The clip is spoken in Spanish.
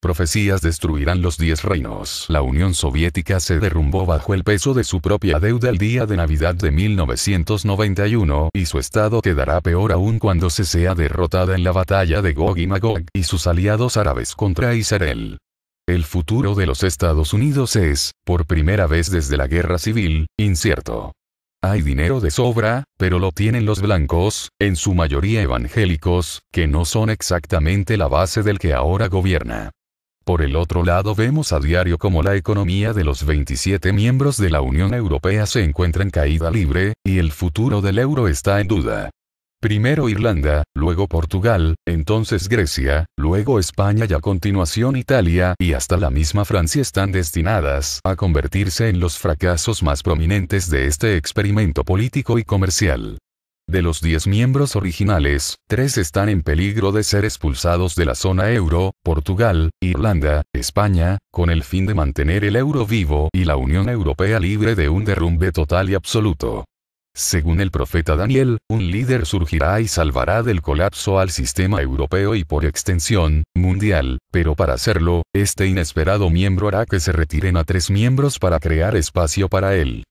Profecías destruirán los diez reinos. La Unión Soviética se derrumbó bajo el peso de su propia deuda el día de Navidad de 1991 y su estado quedará peor aún cuando se sea derrotada en la batalla de Gog y Magog y sus aliados árabes contra Israel. El futuro de los Estados Unidos es, por primera vez desde la guerra civil, incierto. Hay dinero de sobra, pero lo tienen los blancos, en su mayoría evangélicos, que no son exactamente la base del que ahora gobierna. Por el otro lado vemos a diario como la economía de los 27 miembros de la Unión Europea se encuentra en caída libre, y el futuro del euro está en duda. Primero Irlanda, luego Portugal, entonces Grecia, luego España y a continuación Italia y hasta la misma Francia están destinadas a convertirse en los fracasos más prominentes de este experimento político y comercial. De los 10 miembros originales, 3 están en peligro de ser expulsados de la zona euro, Portugal, Irlanda, España, con el fin de mantener el euro vivo y la Unión Europea libre de un derrumbe total y absoluto. Según el profeta Daniel, un líder surgirá y salvará del colapso al sistema europeo y por extensión, mundial, pero para hacerlo, este inesperado miembro hará que se retiren a tres miembros para crear espacio para él.